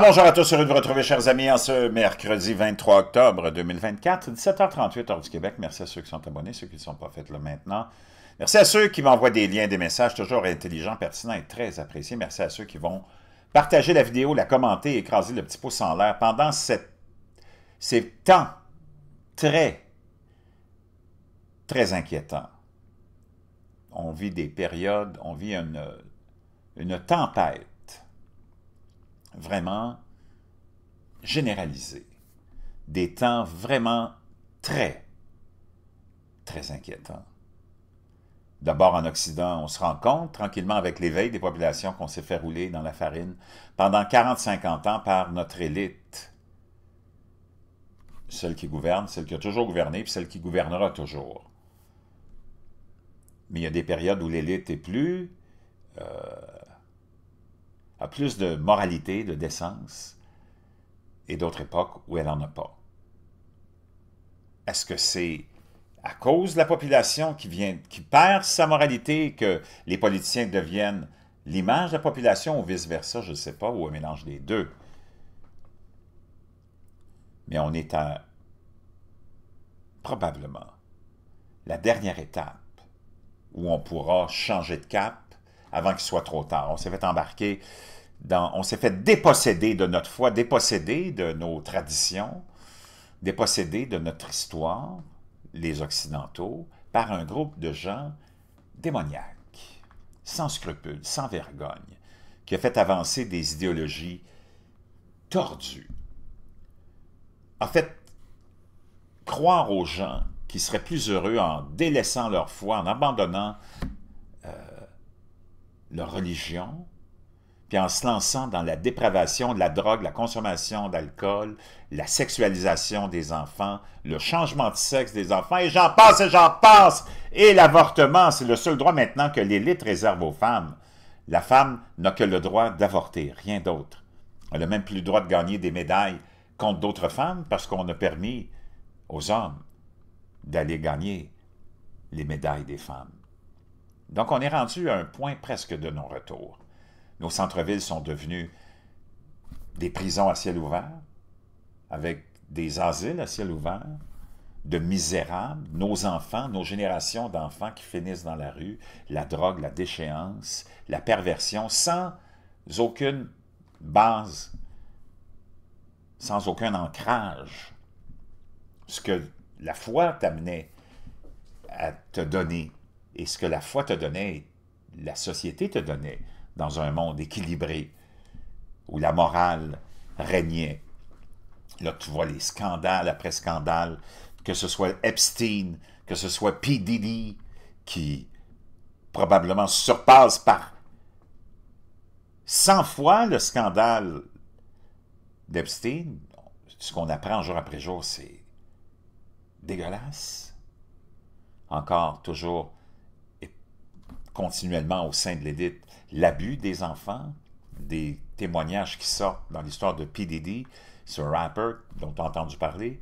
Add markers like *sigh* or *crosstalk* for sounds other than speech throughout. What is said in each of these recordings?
bonjour à tous, heureux de vous retrouver, chers amis, en ce mercredi 23 octobre 2024, 17h38, heure du Québec. Merci à ceux qui sont abonnés, ceux qui ne sont pas faits là maintenant. Merci à ceux qui m'envoient des liens, des messages, toujours intelligents, pertinents et très appréciés. Merci à ceux qui vont partager la vidéo, la commenter, écraser le petit pouce en l'air pendant cette, ces temps très, très inquiétants. On vit des périodes, on vit une tempête vraiment généralisé, des temps vraiment très, très inquiétants. D'abord en Occident, on se rend compte tranquillement avec l'éveil des populations qu'on s'est fait rouler dans la farine pendant 40-50 ans par notre élite, celle qui gouverne, celle qui a toujours gouverné, puis celle qui gouvernera toujours. Mais il y a des périodes où l'élite est plus euh, plus de moralité, de décence, et d'autres époques où elle n'en a pas. Est-ce que c'est à cause de la population qui, vient, qui perd sa moralité que les politiciens deviennent l'image de la population ou vice-versa, je ne sais pas, ou un mélange des deux? Mais on est à probablement la dernière étape où on pourra changer de cap avant qu'il soit trop tard. On s'est fait embarquer on s'est fait déposséder de notre foi, déposséder de nos traditions, déposséder de notre histoire, les Occidentaux, par un groupe de gens démoniaques, sans scrupules, sans vergogne, qui a fait avancer des idéologies tordues. En fait, croire aux gens qui seraient plus heureux en délaissant leur foi, en abandonnant euh, leur religion, puis en se lançant dans la dépravation de la drogue, la consommation d'alcool, la sexualisation des enfants, le changement de sexe des enfants, et j'en passe, et j'en passe! Et l'avortement, c'est le seul droit maintenant que l'élite réserve aux femmes. La femme n'a que le droit d'avorter, rien d'autre. Elle n'a même plus le droit de gagner des médailles contre d'autres femmes parce qu'on a permis aux hommes d'aller gagner les médailles des femmes. Donc on est rendu à un point presque de non-retour. Nos centres-villes sont devenus des prisons à ciel ouvert, avec des asiles à ciel ouvert, de misérables, nos enfants, nos générations d'enfants qui finissent dans la rue, la drogue, la déchéance, la perversion, sans aucune base, sans aucun ancrage. Ce que la foi t'amenait à te donner et ce que la foi te donnait, la société te donnait, dans un monde équilibré où la morale régnait. Là, tu vois les scandales après scandales, que ce soit Epstein, que ce soit P. Diddy, qui probablement surpasse par 100 fois le scandale d'Epstein. Ce qu'on apprend jour après jour, c'est dégueulasse. Encore, toujours, et continuellement au sein de l'élite, l'abus des enfants, des témoignages qui sortent dans l'histoire de PDD, ce rapper dont on a entendu parler,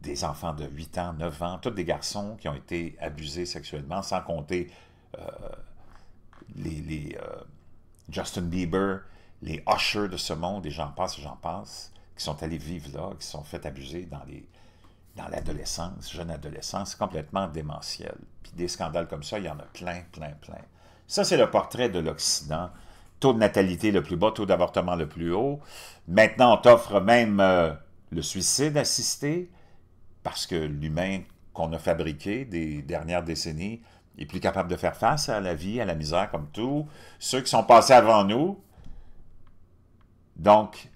des enfants de 8 ans, 9 ans, tous des garçons qui ont été abusés sexuellement, sans compter euh, les, euh, Justin Bieber, les Usher de ce monde, et j'en passe, j'en passe, qui sont allés vivre là, qui sont fait abuser dans les dans l'adolescence, jeune adolescence, complètement démentiel. Puis des scandales comme ça, il y en a plein, plein, plein. Ça, c'est le portrait de l'Occident. Taux de natalité le plus bas, taux d'avortement le plus haut. Maintenant, on t'offre même euh, le suicide assisté, parce que l'humain qu'on a fabriqué des dernières décennies est plus capable de faire face à la vie, à la misère, comme tout. Ceux qui sont passés avant nous. Donc,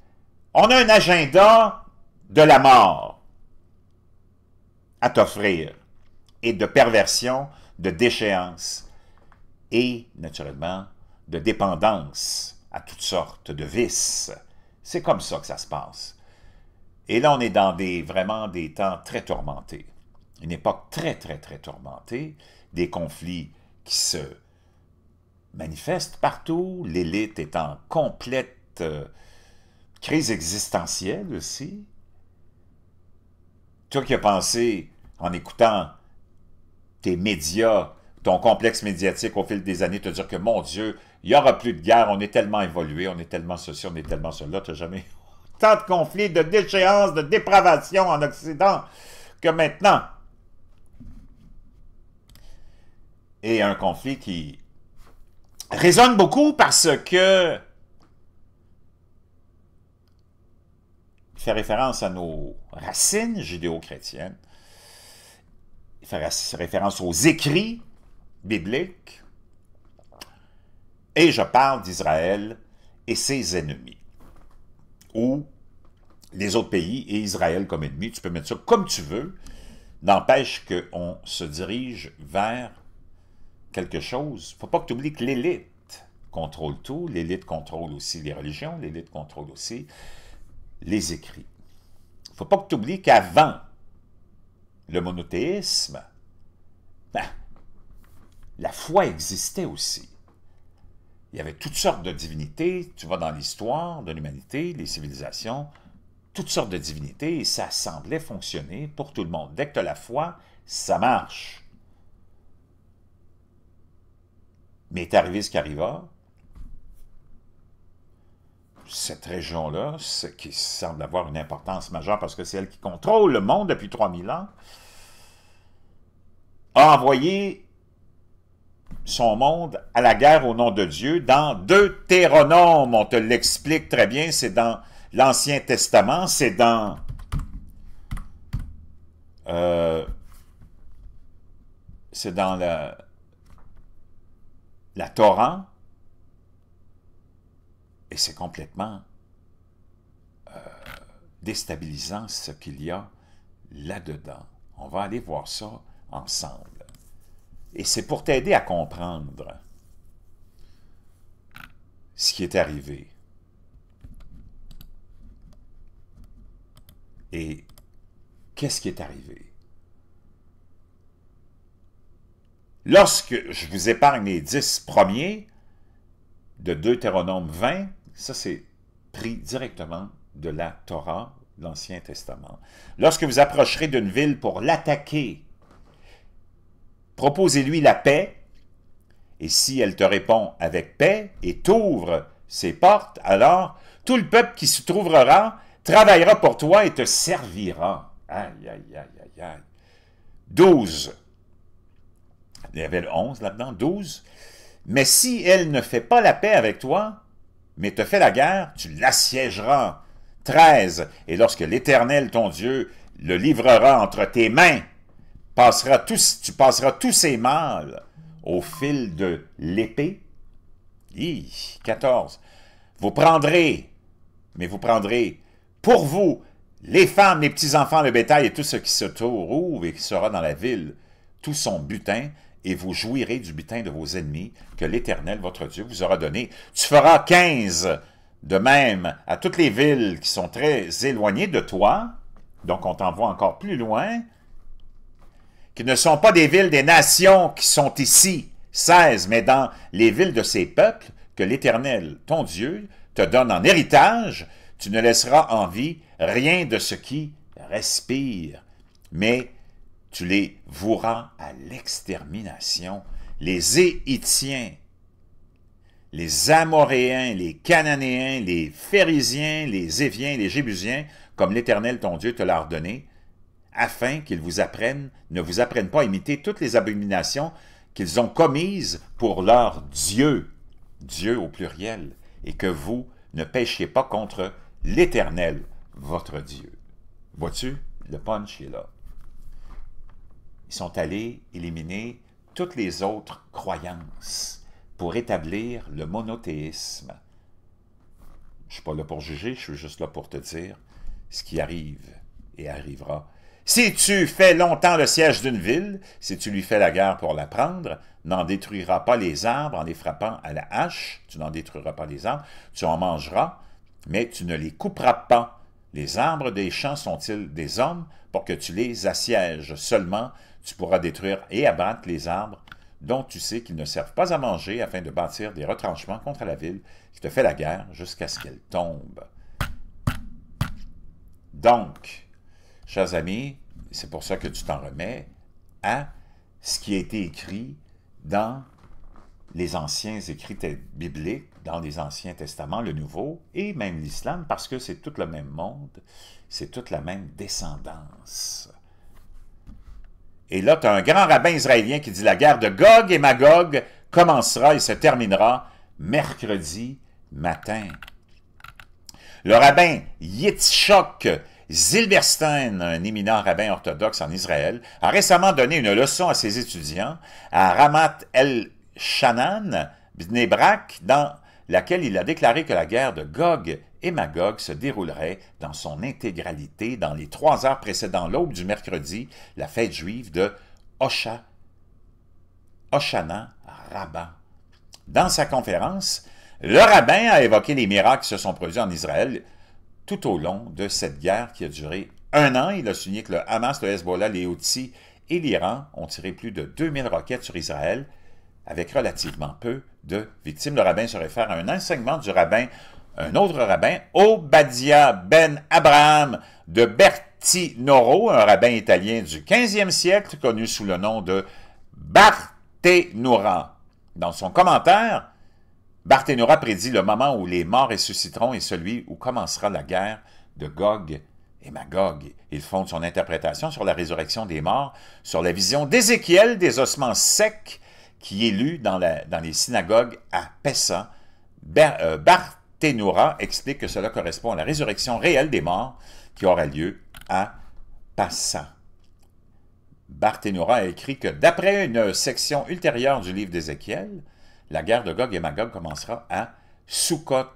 on a un agenda de la mort à t'offrir et de perversion, de déchéance et, naturellement, de dépendance à toutes sortes de vices. C'est comme ça que ça se passe. Et là, on est dans des, vraiment des temps très tourmentés. Une époque très, très, très tourmentée, des conflits qui se manifestent partout, l'élite est en complète euh, crise existentielle aussi. Toi qui as pensé, en écoutant tes médias ton complexe médiatique au fil des années te dire que, mon Dieu, il n'y aura plus de guerre, on est tellement évolué, on est tellement ceci, on est tellement cela, tu n'as jamais *laughs* tant de conflits, de déchéances, de dépravation en Occident que maintenant. Et un conflit qui résonne beaucoup parce que il fait référence à nos racines judéo-chrétiennes, il fait référence aux écrits biblique, et je parle d'Israël et ses ennemis, ou les autres pays et Israël comme ennemi, tu peux mettre ça comme tu veux, n'empêche qu'on se dirige vers quelque chose. Il ne faut pas que tu oublies que l'élite contrôle tout, l'élite contrôle aussi les religions, l'élite contrôle aussi les écrits. Il ne faut pas que tu oublies qu'avant le monothéisme, ben, la foi existait aussi. Il y avait toutes sortes de divinités. Tu vas dans l'histoire de l'humanité, les civilisations, toutes sortes de divinités, et ça semblait fonctionner pour tout le monde. Dès que tu as la foi, ça marche. Mais est arrivé ce qui arriva. Cette région-là, qui semble avoir une importance majeure parce que c'est elle qui contrôle le monde depuis 3000 ans, a envoyé son monde à la guerre au nom de Dieu. Dans Deutéronome, on te l'explique très bien, c'est dans l'Ancien Testament, c'est dans... Euh, c'est dans la, la Torah, et c'est complètement euh, déstabilisant ce qu'il y a là-dedans. On va aller voir ça ensemble. Et c'est pour t'aider à comprendre ce qui est arrivé. Et qu'est-ce qui est arrivé? Lorsque je vous épargne les dix premiers de Deutéronome 20, ça c'est pris directement de la Torah, l'Ancien Testament. Lorsque vous approcherez d'une ville pour l'attaquer, proposez-lui la paix, et si elle te répond avec paix et t'ouvre ses portes, alors tout le peuple qui se trouvera travaillera pour toi et te servira. Aïe, aïe, aïe, aïe, 12. Il y avait le 11 là-dedans, 12. Mais si elle ne fait pas la paix avec toi, mais te fait la guerre, tu l'assiégeras. 13. Et lorsque l'Éternel, ton Dieu, le livrera entre tes mains, tu passeras tous ces mâles au fil de l'épée. 14. Vous prendrez, mais vous prendrez pour vous les femmes, les petits-enfants, le bétail et tout ce qui se trouve et qui sera dans la ville, tout son butin, et vous jouirez du butin de vos ennemis que l'Éternel, votre Dieu, vous aura donné. Tu feras quinze de même à toutes les villes qui sont très éloignées de toi, donc on t'envoie encore plus loin, qui ne sont pas des villes des nations qui sont ici, 16, mais dans les villes de ces peuples que l'Éternel, ton Dieu, te donne en héritage, tu ne laisseras en vie rien de ce qui respire, mais tu les voueras à l'extermination, les Éhitiens, les Amoréens, les Cananéens, les Phérisiens, les Éviens, les Jébusiens, comme l'Éternel ton Dieu te l'a ordonné, afin qu'ils vous apprennent, ne vous apprennent pas à imiter toutes les abominations qu'ils ont commises pour leur Dieu, Dieu au pluriel, et que vous ne péchiez pas contre l'Éternel, votre Dieu. Vois-tu, le punch est là. Ils sont allés éliminer toutes les autres croyances pour établir le monothéisme. Je ne suis pas là pour juger, je suis juste là pour te dire ce qui arrive et arrivera si tu fais longtemps le siège d'une ville, si tu lui fais la guerre pour la prendre, n'en détruiras pas les arbres en les frappant à la hache, tu n'en détruiras pas les arbres, tu en mangeras, mais tu ne les couperas pas. Les arbres des champs sont-ils des hommes pour que tu les assièges Seulement, tu pourras détruire et abattre les arbres dont tu sais qu'ils ne servent pas à manger afin de bâtir des retranchements contre la ville qui te fait la guerre jusqu'à ce qu'elle tombe. Donc, chers amis, c'est pour ça que tu t'en remets à ce qui a été écrit dans les anciens écrits bibliques, dans les Anciens Testaments, le Nouveau, et même l'islam, parce que c'est tout le même monde, c'est toute la même descendance. Et là, tu as un grand rabbin israélien qui dit « La guerre de Gog et Magog commencera et se terminera mercredi matin. » Le rabbin Yitzchok Zilberstein, un éminent rabbin orthodoxe en Israël, a récemment donné une leçon à ses étudiants à Ramat el-Shanan, dans laquelle il a déclaré que la guerre de Gog et Magog se déroulerait dans son intégralité dans les trois heures précédant l'aube du mercredi, la fête juive de Osha, Oshana Dans sa conférence, le rabbin a évoqué les miracles qui se sont produits en Israël tout au long de cette guerre qui a duré un an. Il a souligné que le Hamas, le Hezbollah, les Houthis et l'Iran ont tiré plus de 2000 roquettes sur Israël avec relativement peu de victimes. Le rabbin se réfère à un enseignement du rabbin, un autre rabbin, Obadiah Ben Abraham de Bertinoro, un rabbin italien du 15e siècle connu sous le nom de Barténora. Dans son commentaire, Barthénora prédit le moment où les morts ressusciteront et celui où commencera la guerre de Gog et Magog. Il fonde son interprétation sur la résurrection des morts, sur la vision d'Ézéchiel des ossements secs qui est lu dans, les synagogues à Pessa. Ber, euh, explique que cela correspond à la résurrection réelle des morts qui aura lieu à Passa. Barthénora a écrit que d'après une section ultérieure du livre d'Ézéchiel, la guerre de Gog et Magog commencera à Soukhot.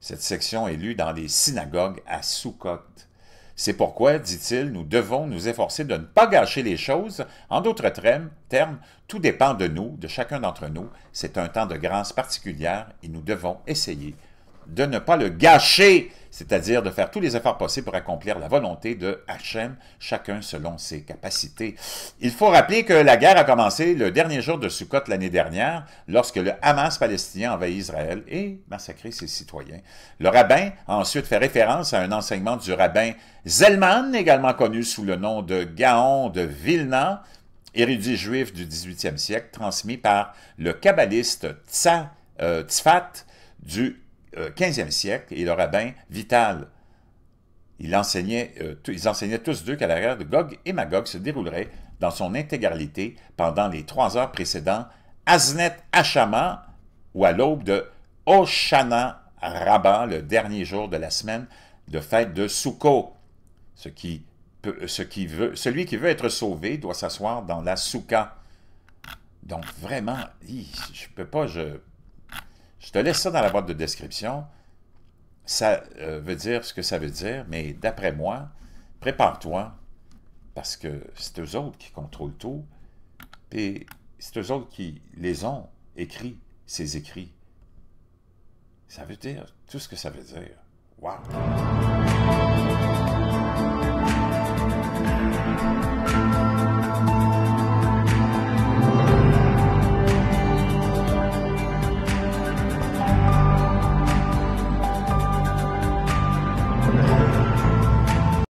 Cette section est lue dans les synagogues à Soukhot. C'est pourquoi, dit-il, nous devons nous efforcer de ne pas gâcher les choses. En d'autres termes, tout dépend de nous, de chacun d'entre nous. C'est un temps de grâce particulière et nous devons essayer de ne pas le gâcher, c'est-à-dire de faire tous les efforts possibles pour accomplir la volonté de Hachem, chacun selon ses capacités. Il faut rappeler que la guerre a commencé le dernier jour de Sukkot l'année dernière, lorsque le Hamas palestinien envahit Israël et massacrait ses citoyens. Le rabbin a ensuite fait référence à un enseignement du rabbin Zelman, également connu sous le nom de Gaon de Vilna, érudit juif du 18e siècle, transmis par le kabbaliste Tsa, euh, Tzfat du 15e euh, siècle et le rabbin Vital. Ils enseignaient, euh, ils enseignaient tous deux qu'à l'arrière de Gog et Magog se déroulerait dans son intégralité pendant les trois heures précédant Aznet Hachama ou à l'aube de Oshana Rabbah, le dernier jour de la semaine de fête de Sukkot. Ce qui ce qui veut, celui qui veut être sauvé doit s'asseoir dans la Souka. Donc vraiment, je ne peux pas, je te laisse ça dans la boîte de description. Ça euh, veut dire ce que ça veut dire, mais d'après moi, prépare-toi, parce que c'est eux autres qui contrôlent tout, et c'est eux autres qui les ont écrits, ces écrits. Ça veut dire tout ce que ça veut dire. Wow!